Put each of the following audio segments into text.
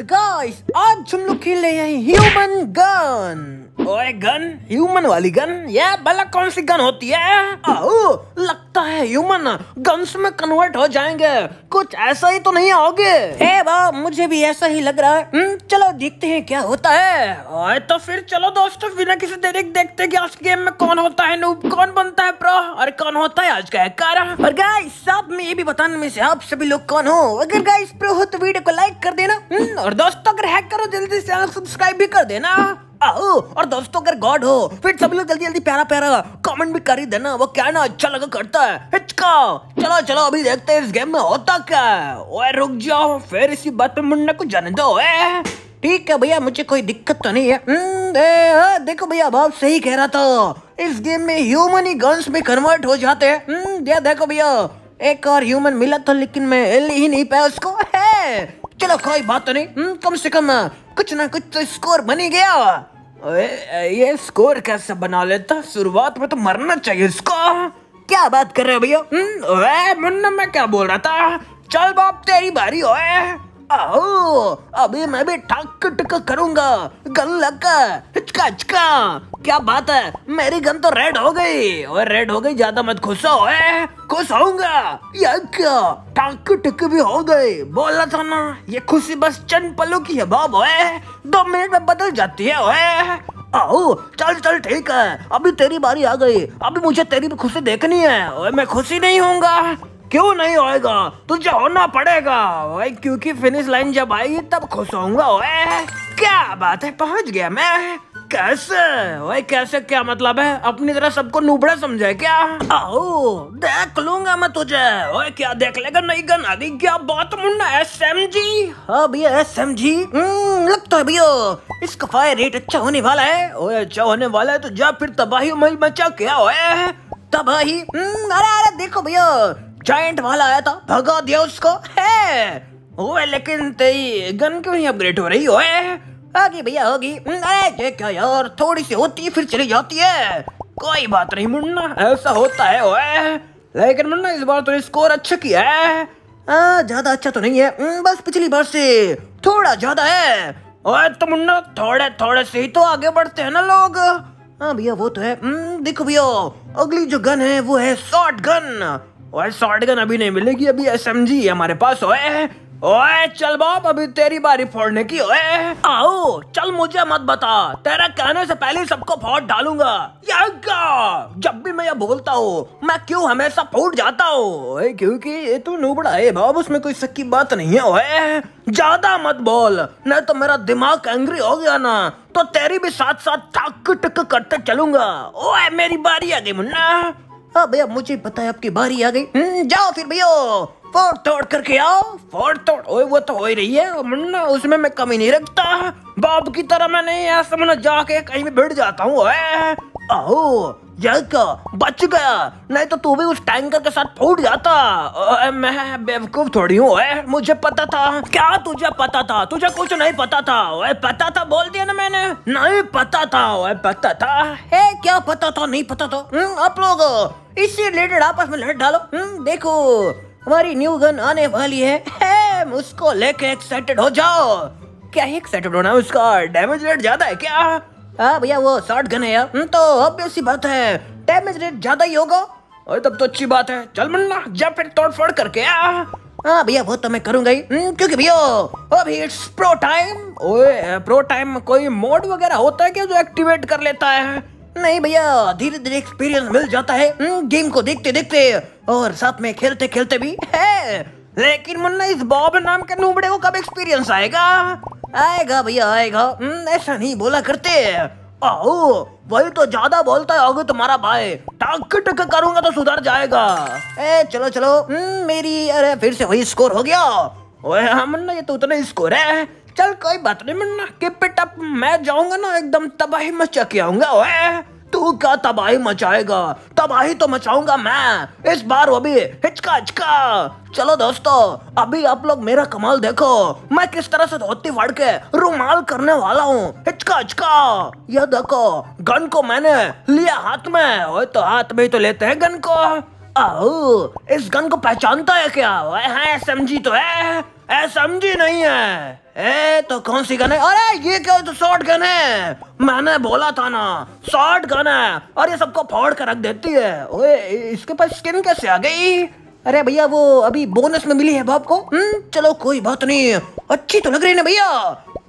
Guys guys आज हम लोग खेल रहे हैं ह्यूमन गन ओए गन ह्यूमन वाली गन ये भला कौन सी गन होती है आओ लगता है ह्यूमन गन्स में कन्वर्ट हो जाएंगे कुछ ऐसा ही तो नहीं आओगे हे बा मुझे भी ऐसा ही लग रहा है हम्म, चलो देखते हैं क्या होता है ओए तो फिर चलो दोस्तों बिना किसी देरी देखते कि आज गेम में कौन होता है नूब कौन बनता है प्रो और कौन होता है आज का कारा और गाइस साथ में ये भी बताने में से आप सभी लोग कौन हो अगर गाइस प्रो हो तो वीडियो को लाइक कर देना हम्म, और दोस्तों अगर हैक करो जल्दी चैनल सब्सक्राइब भी कर देना आओ और दोस्तों अगर गॉड हो फिर सभी लोग जल्दी जल्दी प्यारा प्यारा कमेंट भी कर ही देना वो क्या ना अच्छा लगा करता है हिचका चलो चलो अभी देखते हैं इस गेम में होता क्या है ओए रुक जाओ फिर इसी बात पे मुन्ना को जाने दो ओए ठीक है भैया मुझे कोई दिक्कत तो नहीं है दे, हम्म, हाँ, देखो भैया बाप सही कह रहा था इस गेम में ह्यूमन ही गन्स में कन्वर्ट हो जाते हैं हम्म, देखो भैया एक और ह्यूमन मिला था लेकिन मैं हिल ही नहीं पाया उसको है चलो कोई बात तो नहीं हम्म, कम से कम कुछ ना कुछ तो स्कोर बन ही गया ये स्कोर कैसे बना लेता शुरुआत में तो मरना चाहिए इसको क्या बात कर रहे हो भैया हम्म, मुन्ना मैं क्या बोल रहा था चल बाप तेरी बारी ओए अभी मैं भी ठक टक करूंगा गन लग हिचका हिचका क्या बात है मेरी गन तो रेड हो गई और रेड हो गई ज्यादा मत खुश हो खुश होऊंगा ये क्या टक टक भी हो गई बोला था ना ये खुशी बस चंद पलों की है बाब है दो मिनट में बदल जाती है ओए आओ चल चल ठीक है अभी तेरी बारी आ गई अभी मुझे तेरी खुशी देखनी है ओए मैं खुशी नहीं होऊंगा क्यों नहीं होएगा तुझे होना पड़ेगा भाई क्योंकि फिनिश लाइन जब आएगी तब खुश होऊंगा ओए क्या बात है पहुंच गया मैं कैसे ओए कैसे क्या मतलब है अपनी तरह सबको नूबड़ा समझे क्या आओ देख लूंगा मैं तुझे ओए क्या देख लेगा नहीं गन अरे क्या बात मुन्ना एस एम जी हाँ भैया एस एम जी लगता है भैया इसका फायर रेट अच्छा होने वाला है ओए अच्छा होने वाला है तो जा फिर तबाही मचा क्या हो तबाही हम्म, अरे अरे देखो भैया जायंट वाला आया था भगा दिया उसको है ओए लेकिन तेरी गन क्यों नहीं अपग्रेड हो रही ओए होगी भैया होगी हम्म, अरे ये क्या यार थोड़ी सी होती है फिर चली जाती है कोई बात नहीं मुन्ना ऐसा होता है ओए लेकिन मुन्ना इस बार तो स्कोर अच्छा किया है ज्यादा अच्छा तो नहीं है हम्म, बस पिछली बार से थोड़ा ज्यादा है ओए तो मुन्ना थोड़े थोड़े से ही तो आगे बढ़ते हैं ना लोग हाँ भैया वो तो है हम्म, देखो भैया अगली जो गन है वो है शॉर्ट गन ओए शॉर्ट गन अभी नहीं मिलेगी अभी एस एम जी हमारे पास ओए ओए चल बाप अभी तेरी बारी फोड़ने की ओए आओ चल मुझे मत बता तेरा कहने से पहले सबको फोड़ डालूंगा जब भी मैं ये बोलता हूँ मैं क्यों हमेशा फूट जाता हूँ क्योंकि ये तो नूबड़ा है बाब उसमें कोई सक्की बात नहीं है ओए ज्यादा मत बोल नहीं तो मेरा दिमाग एंग्री हो गया ना तो तेरी भी साथ साथ टक टक करते चलूंगा ओए मेरी बारी आ गई मुन्ना हाँ भैया मुझे पता है आपकी बारी आ गई हम्म, जाओ फिर भैया फोड़ तोड़ करके आओ फोड़ तोड़ ओए वो तो हो ही रही है मुन्ना उसमें मैं कमी नहीं रखता बाप की तरह मैं नहीं ऐसा मुन्ना जाके कहीं भी बैठ जाता हूँ आओ यह बच गया नहीं तो तू भी उस टैंकर के साथ फूट जाता मैं बेवकूफ थोड़ी हूँ मुझे पता था क्या तुझे पता था तुझे कुछ नहीं पता था ओए पता था बोल दिया ना मैंने नहीं पता था ओए पता था ए, क्या पता था नहीं पता था हुँ? हम्म, आप लोग इससे रिलेटेड आपस में लड़ डालो हुँ? हम्म, देखो हमारी न्यू गन आने वाली है, है उसको लेके एक्साइटेड हो जाओ क्या एक्साइटेड होना उसका डैमेज रेट ज्यादा है क्या हाँ भैया वो शॉर्ट गन है यार हम्म, तो अब ऐसी बात है डैमेज रेट ज्यादा ही होगा अरे तब तो अच्छी बात है चल मुन्ना जब फिर तोड़ फोड़ करके आ हाँ भैया वो तो मैं करूंगा ही हम्म, क्योंकि भैया अभी इट्स प्रो टाइम ओए प्रो टाइम कोई मोड वगैरह होता है क्या जो एक्टिवेट कर लेता है नहीं भैया धीरे धीरे एक्सपीरियंस मिल जाता है गेम हम्म, को देखते देखते और साथ में खेलते खेलते भी है लेकिन मुन्ना इस बॉब नाम के नूबड़े को कब एक्सपीरियंस आएगा आएगा भैया आएगा हम्म, ऐसा नहीं बोला करते आओ वही तो ज्यादा बोलता है आगे तुम्हारा भाई टक टक करूंगा तो सुधर जाएगा ए चलो चलो हम्म, मेरी अरे फिर से वही स्कोर हो गया ओए हाँ मुन्ना ये तो उतना ही स्कोर है चल कोई बात नहीं मुन्ना किप इट अप मैं जाऊंगा ना एकदम तबाही मचा के आऊंगा ओए तू क्या तबाही मचाएगा तबाही तो मचाऊंगा मैं इस बार वो भी हिचका हिचका चलो दोस्तों अभी आप लोग मेरा कमाल देखो मैं किस तरह से धोती फाड़ के रुमाल करने वाला हूँ हिचका हिचका यह देखो गन को मैंने लिया हाथ में ओए तो हाथ में ही तो लेते हैं गन को आओ इस गन को पहचानता है क्या है हाँ, समझी तो है समझी नहीं है ए तो कौन सी गन है अरे ये क्या तो शॉर्ट गन है मैंने बोला था ना शॉर्ट गन है और ये सबको फोड़ कर रख देती है ओए इसके पास स्किन कैसे आ गई अरे भैया वो अभी बोनस में मिली है बाप को हम्म चलो कोई बात नहीं अच्छी तो लग रही ना भैया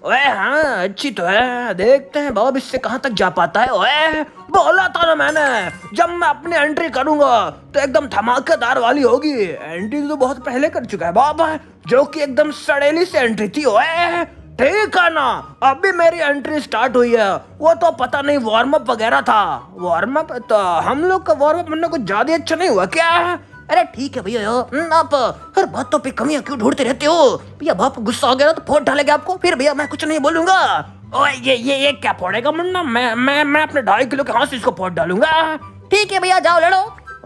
ओए हाँ अच्छी तो है देखते हैं बॉब इससे कहाँ तक जा पाता है ओए बोला था ना मैंने जब मैं अपनी एंट्री करूंगा तो एकदम धमाकेदार वाली होगी एंट्री तो बहुत पहले कर चुका है बॉब जो कि एकदम सड़ेली से एंट्री थी ओए ठीक है ना अभी मेरी एंट्री स्टार्ट हुई है वो तो पता नहीं वार्म अप वगैरह था वार्म अप तो हम लोग का वार्म अप कुछ ज्यादा अच्छा नहीं हुआ क्या है अरे ठीक है भैया हम्म, आप हर बातों पे कमियां क्यों ढूंढते रहते हो भैया बाप गुस्सा हो गया ना तो फोट डालेंगे आपको फिर भैया मैं कुछ नहीं बोलूंगा ओए ये ये ये क्या फोड़ेगा मुन्ना मैं मैं मैं अपने ढाई किलो के हाथ इसको फोड़ डालूंगा ठीक है भैया जाओ लड़ो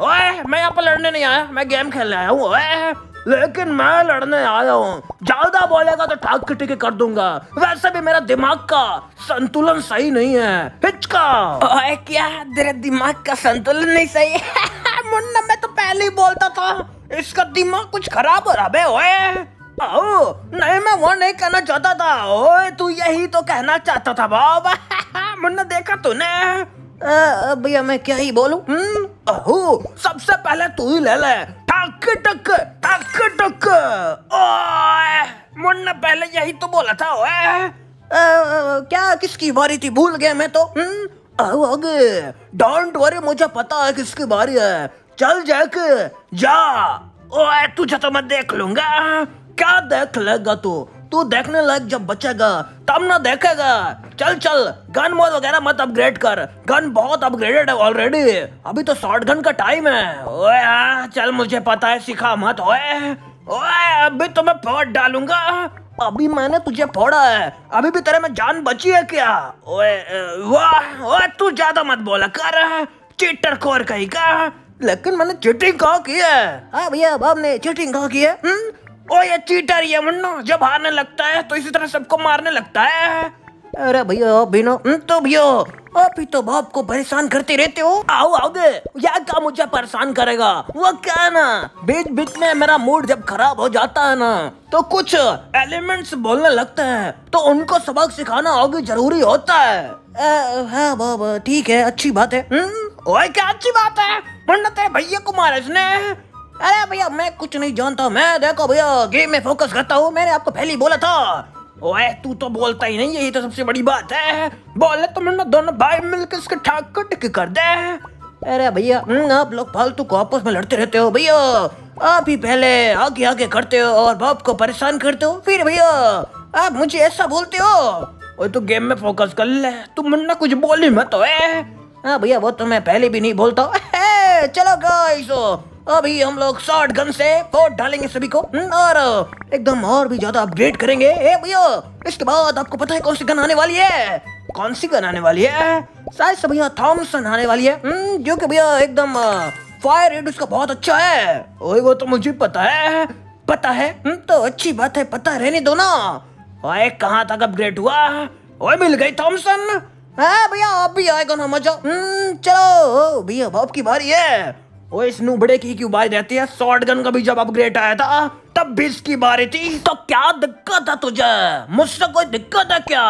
ओए मैं यहाँ पर लड़ने नहीं आया मैं गेम खेलने आया हूँ लेकिन मैं लड़ने आया हूँ ज्यादा बोलेगा तो ठाक ठीक कर दूंगा वैसे भी मेरा दिमाग का संतुलन सही नहीं है हिचका ओए क्या तेरे दिमाग का संतुलन नहीं सही है मुन्ना मैं तो पहले ही बोलता था इसका दिमाग कुछ खराब हो रहा है ओ नहीं मैं वो नहीं कहना चाहता था ओए तू यही तो कहना चाहता था बाबा मुन्ना देखा तूने भैया मैं क्या ही बोलू हम्म, अहो सबसे पहले तू ही ले ले टक टक टक टक ओए मुन्ना पहले यही तो बोला था ओए क्या किसकी बारी थी भूल गया मैं तो हुँ? हम्म, आओ आगे डोंट वरी मुझे पता है किसकी बारी है चल जैक जा ओए तुझे तो मैं देख लूंगा क्या देख लेगा तू तू देखने लायक जब बचेगा तब ना देखेगा चल चल गन मोड वगैरह मत अपग्रेड कर गन बहुत अपग्रेडेड है ऑलरेडी अभी तो शॉर्ट गन का टाइम है ओए चल मुझे पता है सिखा मत ओए ओए अभी तो मैं पॉट डालूंगा अभी मैंने तुझे फोड़ा है अभी भी तेरे में जान बची है क्या ओए वाह वाह तू ज्यादा मत बोला कर चिट्टर खोर कहीं का लेकिन मैंने चिटिंग कहा की है हाँ भैया ने चिटिंग कहा की है हुँ? हम्म? ओ ये चीटर ये मुन्नो जब हारने लगता है तो इसी तरह सबको मारने लगता है अरे भैया बिनो हम्म, तो भैया आप ही तो बाप को परेशान करते रहते हो आओ आओगे लड़का मुझे परेशान करेगा वो क्या है ना बीच बीच में मेरा मूड जब खराब हो जाता है ना तो कुछ एलिमेंट्स बोलने लगते हैं तो उनको सबक सिखाना आगे जरूरी होता है हाँ, ठीक है अच्छी बात है हम्म, ओए क्या अच्छी बात है वरना है भैया कुमार इसने अरे भैया मैं कुछ नहीं जानता मैं देखो भैया गेम में फोकस करता हूँ मैंने आपको पहले बोला था ओए तू तो बोलता ही नहीं यही तो सबसे बड़ी बात है बोले तो मैंने दोनों भाई मिलकर इसके ठाक कर दे अरे भैया हम्म, आप लोग फालतू को आपस में लड़ते रहते हो भैया आप ही पहले आगे आगे करते हो और बाप को परेशान करते हो फिर भैया आप मुझे ऐसा बोलते हो और तू गेम में फोकस कर ले तुम ना कुछ बोली मत हो हाँ भैया वो तो मैं पहले भी नहीं बोलता चलो गाइस अभी हम लोग शॉर्ट गन से फोर्ट डालेंगे सभी को हम्म, और एकदम और भी ज्यादा अपग्रेड करेंगे ए भैया इसके बाद आपको पता है कौन सी गन आने वाली है कौन सी गन आने वाली है शायद से भैया थॉमसन आने वाली है हम्म, जो कि भैया एकदम फायर रेट उसका बहुत अच्छा है ओए वो तो मुझे पता है पता है हम्म, तो अच्छी बात है पता रहने दो ना ओए कहाँ तक अपग्रेड हुआ ओए मिल गई थॉमसन भैया आप भी आएगा ना मजा हम्म, चलो भैया बाप की बारी है ओए इस नूबड़े की क्यों बारी रहती है शॉर्ट गन का भी जब अपग्रेड आया था तब भी इसकी बारी थी तो क्या दिक्कत है तुझे मुझसे कोई दिक्कत है क्या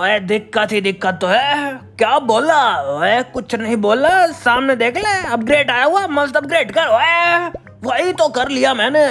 ओए दिक्कत ही दिक्कत तो है क्या बोला ओए कुछ नहीं बोला सामने देख ले अपग्रेड आया हुआ मस्त अपग्रेड कर ओए वही तो कर लिया मैंने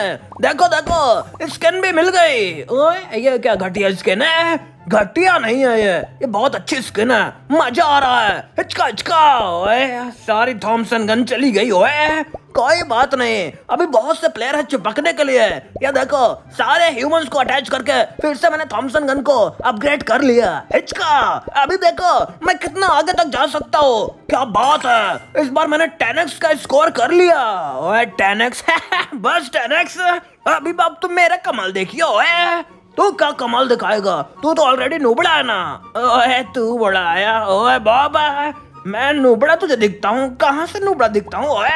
देखो देखो स्किन भी मिल गई ओए ये क्या घटिया स्किन है घटिया नहीं है ये ये बहुत अच्छी स्किन है मजा आ रहा है हिचका हिचका ओए सारी थॉमसन गन चली गई ओए कोई बात नहीं अभी बहुत से प्लेयर है चिपकने के लिए ये देखो सारे ह्यूमंस को अटैच करके फिर से मैंने थॉमसन गन को अपग्रेड कर लिया हिचका अभी देखो मैं कितना आगे तक जा सकता हूँ क्या बात है इस बार मैंने टेनेक्स का स्कोर कर लिया ओए टेनेक्स बस टेनेक्स अभी बाप तुम मेरा कमाल देखियो ओए तू तो क्या कमाल दिखाएगा तू तो ऑलरेडी नुबड़ा है ना ओए तू बड़ा आया ओए बाबा मैं नुबड़ा तुझे दिखता हूँ कहाँ से नुबड़ा दिखता हूँ ओए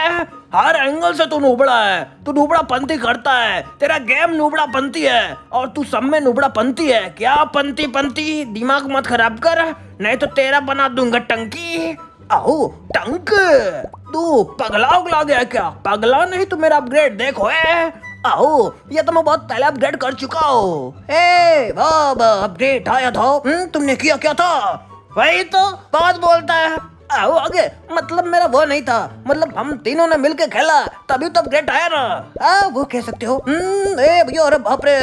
हर एंगल से तू नुबड़ा है तू नुबड़ा पंथी करता है तेरा गेम नुबड़ा पंथी है और तू सब में नुबड़ा पंथी है क्या पंथी पंथी दिमाग मत खराब कर नहीं तो तेरा बना दूंगा टंकी आओ टंक तू पगला उगला गया क्या पगला नहीं तू तो मेरा अपग्रेड देखो है आहो ये तो मैं बहुत पहले अपग्रेड कर चुका हूँ हे अपडेट आया था हुँ? हम्म, तुमने किया क्या था वही तो बहुत बोलता है आओ आगे मतलब मेरा वो नहीं था मतलब हम तीनों ने मिलके खेला तभी तो अपग्रेड आया ना आ, वो कह सकते हो हम्म, ए भैया अरे बाप रे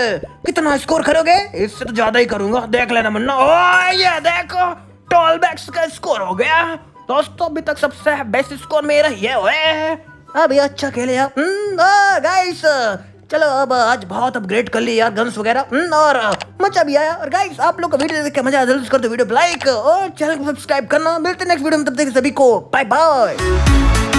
कितना स्कोर करोगे इससे तो ज्यादा ही करूंगा देख लेना मुन्ना ओ ये देखो टोल बैक्स का स्कोर हो गया दोस्तों अभी तक सबसे बेस्ट स्कोर मेरा ये हुआ है अभी अच्छा खेले आप गाइस हम्म, चलो अब आज बहुत अपग्रेड कर लिए यार गन्स वगैरह हम्म, और मजा भी आया और गाइस आप लोग का वीडियो देख के मजा जरूर कर दो वीडियो लाइक और चैनल को सब्सक्राइब करना मिलते नेक्स्ट वीडियो में तब तक सभी को बाय बाय